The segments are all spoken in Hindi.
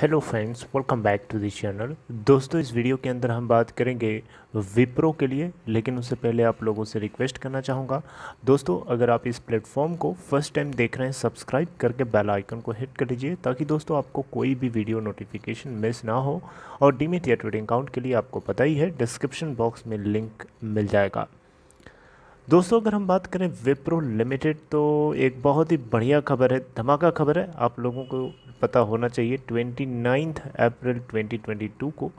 hello friends welcome back to this channel दोस्तों इस वीडियो के अंदर हम बात करेंगे विप्रो के लिए लेकिन उससे पहले आप लोगों से रिक्वेस्ट करना चाहूँगा दोस्तों अगर आप इस प्लेटफॉर्म को फर्स्ट टाइम देख रहे हैं सब्सक्राइब करके बेल आइकन को हिट कर लीजिए ताकि दोस्तों आपको कोई भी वीडियो नोटिफिकेशन मिस ना हो और डीमेट या अकाउंट के लिए आपको पता ही है डिस्क्रिप्शन बॉक्स में लिंक मिल जाएगा दोस्तों अगर हम बात करें विप्रो लिमिटेड तो एक बहुत ही बढ़िया खबर है धमाका खबर है आप लोगों को पता होना चाहिए ट्वेंटी नाइन्थ अप्रैल 2022 को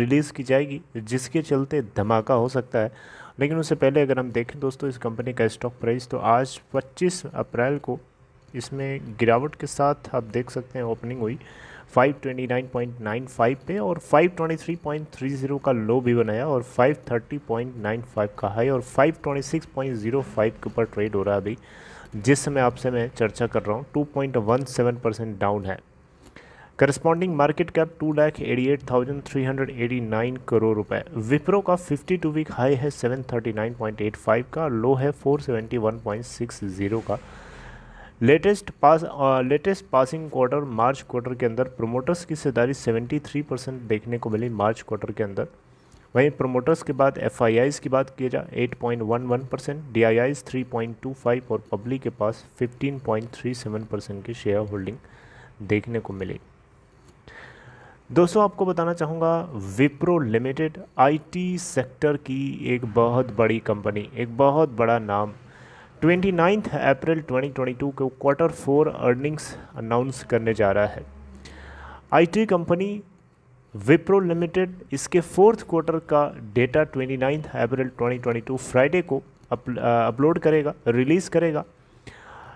रिलीज़ की जाएगी जिसके चलते धमाका हो सकता है लेकिन उससे पहले अगर हम देखें दोस्तों इस कंपनी का स्टॉक प्राइस तो आज 25 अप्रैल को इसमें गिरावट के साथ आप देख सकते हैं ओपनिंग हुई 529.95 पे और 523.30 का लो भी बनाया और 530.95 का हाई और 526.05 के ऊपर ट्रेड हो रहा है अभी जिस समय आपसे मैं चर्चा कर रहा हूँ two point one seven percent down है corresponding market cap two lakh eighty eight thousand three hundred eighty nine crore रुपए विप्रो का फिफ्टी टू वीक हाई है seven thirty nine point eight five का लो है four seventy one point six zero का latest past latest passing quarter March quarter के अंदर प्रोमोटर्स की सेदारी थ्री परसेंट देखने को मिली मार्च क्वार्टर के अंदर वहीं प्रमोटर्स के बाद एफ की बात किया जाए eight point one one percent D I I's three point two five और पब्लिक के पास fifteen point three seven percent की शेयर होल्डिंग देखने को मिली दोस्तों आपको बताना चाहूँगा विप्रो लिमिटेड आईटी सेक्टर की एक बहुत बड़ी कंपनी एक बहुत बड़ा नाम ट्वेंटी अप्रैल 2022 को क्वार्टर फोर अर्निंग्स अनाउंस करने जा रहा है आईटी कंपनी विप्रो लिमिटेड इसके फोर्थ क्वार्टर का data twenty ninth April 2022 Friday को अपलोड करेगा रिलीज़ करेगा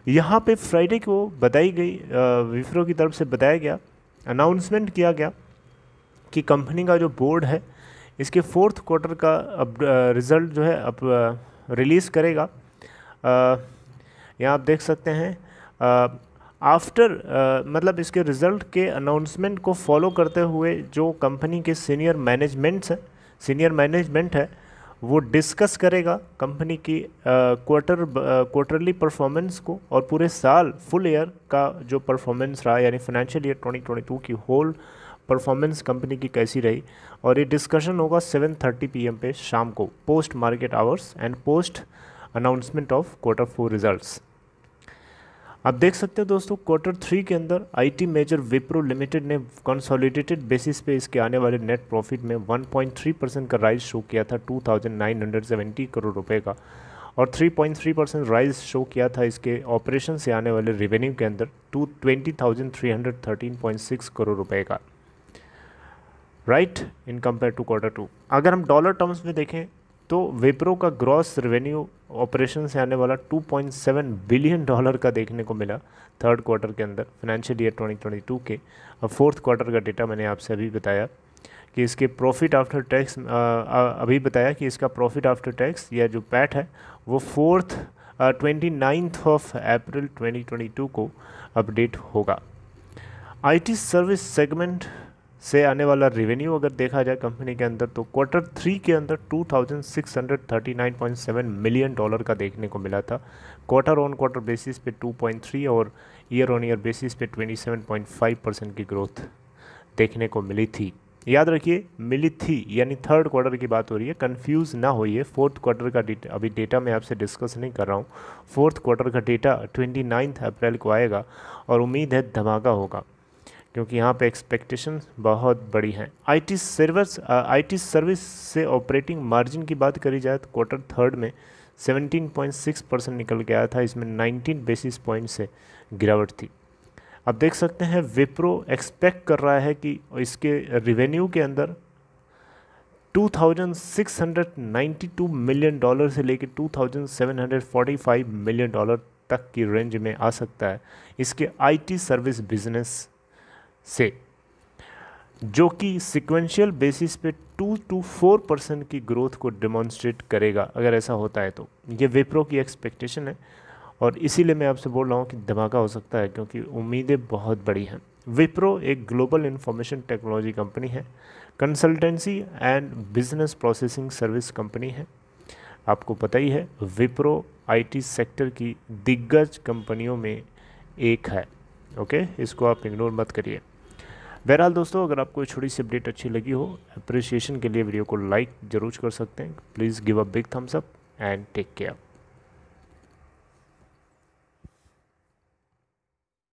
यहाँ पे फ्राइडे को बताई गई विप्रो की तरफ से बताया गया अनाउंसमेंट किया गया कि कंपनी का जो बोर्ड है इसके फोर्थ क्वार्टर का अब रिज़ल्ट जो है अब रिलीज़ करेगा यहाँ आप देख सकते हैं आफ्टर uh, मतलब इसके रिज़ल्ट के अनाउंसमेंट को फॉलो करते हुए जो कंपनी के सीनियर मैनेजमेंट्स हैं सीनियर मैनेजमेंट है वो डिस्कस करेगा कंपनी की क्वार्टर क्वार्टरली परफॉर्मेंस को और पूरे साल फुल ईयर का जो परफॉर्मेंस रहा यानी फाइनेंशियल ईयर 2022 की होल परफॉर्मेंस कंपनी की कैसी रही और ये डिस्कशन होगा 7:30 थर्टी पे शाम को post market hours and post announcement of quarter four results आप देख सकते हो दोस्तों क्वार्टर थ्री के अंदर आईटी मेजर विप्रो लिमिटेड ने कंसोलिडेटेड बेसिस पे इसके आने वाले नेट प्रॉफिट में 1.3 परसेंट का राइज शो किया था 2,970 करोड़ रुपए का और 3.3 परसेंट राइज शो किया था इसके ऑपरेशन से आने वाले रेवेन्यू के अंदर टू ट्वेंटी करोड़ रुपये का right in compare to quarter two अगर हम डॉलर टर्म्स में देखें तो वेप्रो का ग्रॉस रेवेन्यू ऑपरेशन से आने वाला 2.7 बिलियन डॉलर का देखने को मिला थर्ड क्वार्टर के अंदर फाइनेंशियल ईयर 2022 के और फोर्थ क्वार्टर का डेटा मैंने आपसे अभी बताया कि इसके प्रॉफिट आफ्टर टैक्स अभी बताया कि इसका प्रॉफिट आफ्टर टैक्स या जो पैट है वो fourth twenty ninth of April 2022 को अपडेट होगा आईटी सर्विस सेगमेंट से आने वाला रेवेन्यू अगर देखा जाए कंपनी के अंदर तो क्वार्टर थ्री के अंदर 2,639.7 मिलियन डॉलर का देखने को मिला था क्वार्टर ऑन क्वार्टर बेसिस पे 2.3 और ईयर ऑन ईयर बेसिस पे 27.5 परसेंट की ग्रोथ देखने को मिली थी याद रखिए मिली थी यानी थर्ड क्वार्टर की बात हो रही है कंफ्यूज ना होइए फोर्थ क्वार्टर का डेटा अभी डेटा मैं आपसे डिस्कस नहीं कर रहा हूँ फोर्थ क्वार्टर का डेटा ट्वेंटी अप्रैल को आएगा और उम्मीद है धमाका होगा क्योंकि यहाँ पे एक्सपेक्टेशन बहुत बड़ी हैं आईटी सर्विस आईटी सर्विस से ऑपरेटिंग मार्जिन की बात करी जाए तो क्वार्टर थर्ड में 17.6 परसेंट निकल गया था इसमें 19 बेसिस पॉइंट से गिरावट थी अब देख सकते हैं विप्रो एक्सपेक्ट कर रहा है कि इसके रिवेन्यू के अंदर 2,692 मिलियन डॉलर से लेकर 2,745 मिलियन डॉलर तक की रेंज में आ सकता है इसके आईटी सर्विस बिजनेस से जो कि सिक्वेंशियल बेसिस पे टू टू फोर परसेंट की ग्रोथ को डेमोन्स्ट्रेट करेगा अगर ऐसा होता है तो ये विप्रो की एक्सपेक्टेशन है और इसीलिए मैं आपसे बोल रहा हूँ कि धमाका हो सकता है क्योंकि उम्मीदें बहुत बड़ी हैं विप्रो एक ग्लोबल इंफॉर्मेशन टेक्नोलॉजी कंपनी है consultancy and business processing service company है आपको पता ही है विप्रो आईटी सेक्टर की दिग्गज कंपनियों में एक है ओके इसको आप इग्नोर मत करिए बहरहाल दोस्तों अगर आपको छोटी सी अपडेट अच्छी लगी हो अप्रिसिएशन के लिए वीडियो को लाइक ज़रूर कर सकते हैं please give a big thumbs up and take care